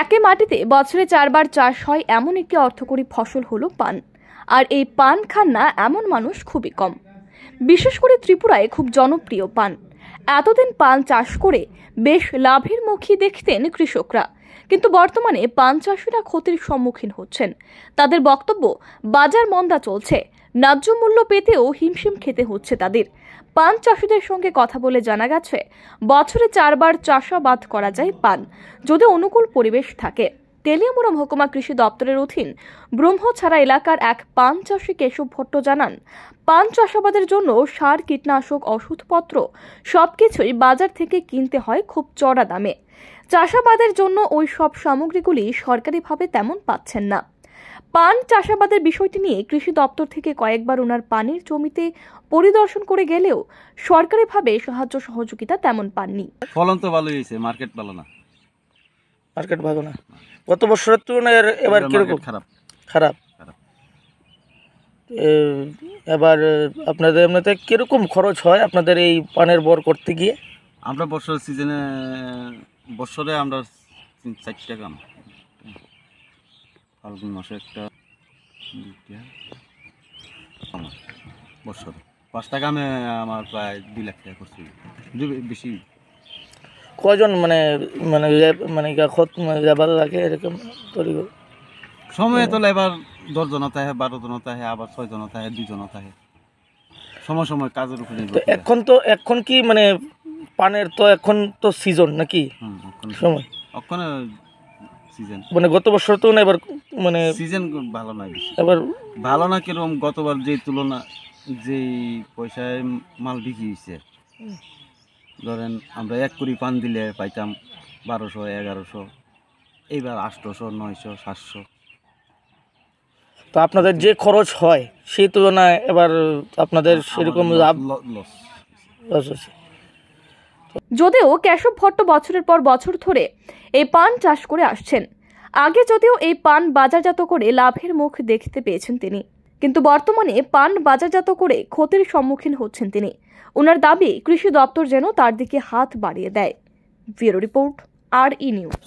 একে মাটিতে বছরে চারবার চাষ হয় এমন একটি অর্থকরী ফসল হলো পান আর এই পান খান না এমন মানুষ খুবই কম বিশেষ করে ত্রিপুরায় খুব জনপ্রিয় পান এতদিন পান চাষ করে বেশ লাভের মুখী দেখতেন কৃষকরা কিন্তু বর্তমানে পান চাষিরা ক্ষতির সম্মুখীন হচ্ছেন তাদের বক্তব্য বাজার মন্দা চলছে ন্যায্য মূল্য পেতেও হিমশিম খেতে হচ্ছে তাদের পান চাষিদের সঙ্গে কথা বলে জানা গেছে বছরে চারবার চাষাবাদ করা যায় পান যদি অনুকূল পরিবেশ থাকে তেলিয়ামুড়া মহকুমা কৃষি দপ্তরের অধীন ব্রহ্মছাড়া এলাকার এক পান চাষি কেশব ভট্ট জানান পান চাষাবাদের জন্য সার কীটনাশক ওষুধপত্র সবকিছুই বাজার থেকে কিনতে হয় খুব চড়া দামে চাষাবাদের জন্য ওই সব সামগ্রীগুলি সরকারিভাবে তেমন পাচ্ছেন না পান চাষাবাদের বিষয়টি নিয়ে কৃষি দপ্তর থেকে কয়েকবার ওনার পানির জমিতে পরিদর্শন করে গেলেও সরকারিভাবে সাহায্য সহযোগিতা তেমন পাননি ফলন তো ভালোই হয়েছে মার্কেট ভালো না মার্কেট ভালো না গত বছরের তুলনায় এবার কীরকম খারাপ খারাপ এবার আপনাদের এমনিতে কীরকম খরচ হয় আপনাদের এই পানের বর করতে গিয়ে আমরা বছরের সিজনে বছরে আমরা তিন চার টাকা ফাল্গুন মাসে একটা বছর পাঁচ টাকা আমি আমার প্রায় দুই লাখ টাকা করছি বেশি কজন মানে মানে ইয়ে, মানে লেবার মানে লাগে এরকম তৈরি সময় তো লেবার দশজন থাকে বারো জন থাকে আবার জন থাকে দুজন থাকে সময় সময় কাজের উপরে এখন তো এখন কি মানে পানের তো এখন তো সিজন নাকি সময় এখন মানে গত বছর তো না এবার মানে সিজন ভালো না এবার ভালো না কিরকম গতবার যে তুলনা যেই পয়সায় মাল বিক্রি হয়েছে ধরেন আমরা এক কুড়ি পান দিলে পাইতাম বারোশো এগারোশো এইবার আটশোশো নয়শো সাতশো তো আপনাদের যে খরচ হয় সেই তুলনায় এবার আপনাদের সেরকম লাভ যদিও কেশব ভট্ট বছরের পর বছর ধরে এই পান চাষ করে আসছেন আগে যদিও এই পান বাজারজাত করে লাভের মুখ দেখতে পেয়েছেন তিনি কিন্তু বর্তমানে পান বাজারজাত করে ক্ষতির সম্মুখীন হচ্ছেন তিনি ওনার দাবি কৃষি দপ্তর যেন তার দিকে হাত বাড়িয়ে দেয় bureau report R E news